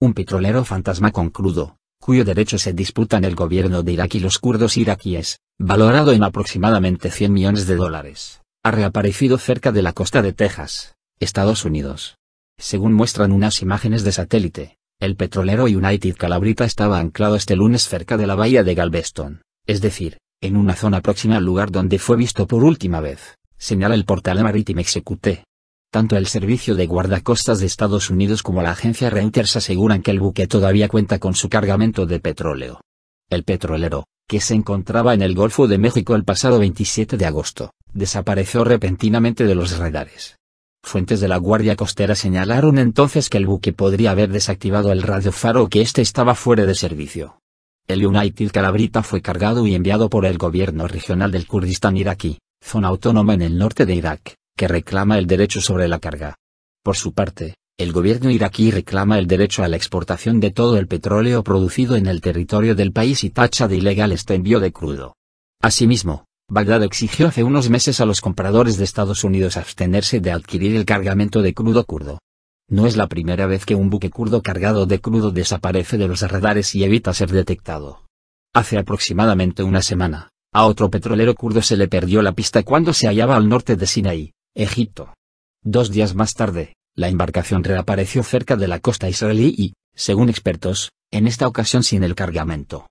un petrolero fantasma con crudo, cuyo derecho se disputa en el gobierno de Irak y los kurdos iraquíes, valorado en aproximadamente 100 millones de dólares, ha reaparecido cerca de la costa de Texas, Estados Unidos. Según muestran unas imágenes de satélite, el petrolero United Calabrita estaba anclado este lunes cerca de la bahía de Galveston, es decir, en una zona próxima al lugar donde fue visto por última vez, señala el portal Maritime Execute. Tanto el Servicio de Guardacostas de Estados Unidos como la agencia Reuters aseguran que el buque todavía cuenta con su cargamento de petróleo. El petrolero, que se encontraba en el Golfo de México el pasado 27 de agosto, desapareció repentinamente de los radares. Fuentes de la Guardia Costera señalaron entonces que el buque podría haber desactivado el radiofaro o que éste estaba fuera de servicio. El United Calabrita fue cargado y enviado por el gobierno regional del Kurdistán iraquí, zona autónoma en el norte de Irak, que reclama el derecho sobre la carga. Por su parte, el gobierno iraquí reclama el derecho a la exportación de todo el petróleo producido en el territorio del país y tacha de ilegal este envío de crudo. Asimismo, Bagdad exigió hace unos meses a los compradores de Estados Unidos abstenerse de adquirir el cargamento de crudo kurdo. No es la primera vez que un buque kurdo cargado de crudo desaparece de los radares y evita ser detectado. Hace aproximadamente una semana, a otro petrolero kurdo se le perdió la pista cuando se hallaba al norte de Sinaí. Egipto. Dos días más tarde, la embarcación reapareció cerca de la costa israelí y, según expertos, en esta ocasión sin el cargamento.